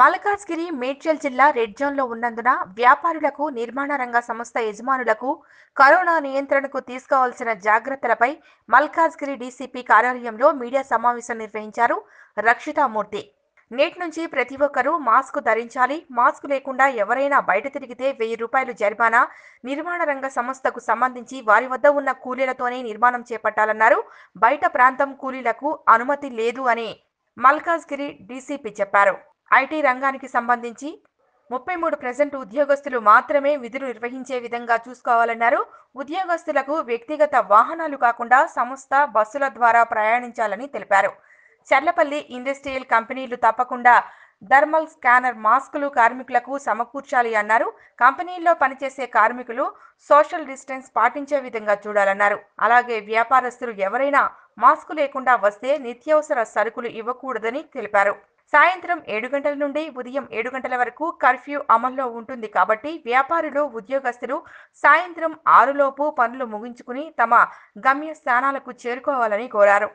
మలకాజ్గిరి మేడ్చల్ జిల్లా రెడ్ లో ఉన్నందున వ్యాపారులకు నిర్మాణ రంగ సంస్థ యజమానులకు కరోనా నియంత్రణకు తీసుకోవాల్సిన జాగ్రత్తలపై మల్కాజ్గిరి డీసీపీ కార్యాలయంలో మీడియా సమావేశం నిర్వహించారు రక్షితామూర్తి నేటి నుంచి ప్రతి ఒక్కరూ మాస్క్ ధరించాలి మాస్క్ లేకుండా ఎవరైనా బయట తిరిగితే వెయ్యి రూపాయలు జరిమానా నిర్మాణ రంగ సంస్థకు సంబంధించి వారి వద్ద ఉన్న కూలీలతోనే నిర్మాణం చేపట్టాలన్నారు బయట ప్రాంతం కూలీలకు అనుమతి లేదు అని మల్కాజ్గిరి డీసీపీ చెప్పారు ఐటీ రంగానికి సంబంధించి ముప్పై మూడు ప్రజెంట్ ఉద్యోగస్తులు మాత్రమే విధులు నిర్వహించే విధంగా చూసుకోవాలన్నారు ఉద్యోగస్తులకు వ్యక్తిగత వాహనాలు కాకుండా సంస్థ బస్సుల ద్వారా ప్రయాణించాలని తెలిపారు చర్లపల్లి ఇండస్ట్రియల్ కంపెనీలు తప్పకుండా థర్మల్ స్కానర్ మాస్కులు కార్మికులకు సమకూర్చాలి అన్నారు కంపెనీల్లో పనిచేసే కార్మికులు సోషల్ డిస్టెన్స్ పాటించే విధంగా చూడాలన్నారు అలాగే వ్యాపారస్తులు ఎవరైనా మాస్కు లేకుండా వస్తే నిత్యావసర సరుకులు ఇవ్వకూడదని తెలిపారు సాయంత్రం ఏడు గంటల నుండి ఉదయం ఏడు గంటల వరకు కర్ఫ్యూ అమల్లో ఉంటుంది కాబట్టి వ్యాపారులు ఉద్యోగస్తులు సాయంత్రం ఆరులోపు పనులు ముగించుకుని తమ గమ్య స్థానాలకు చేరుకోవాలని కోరారు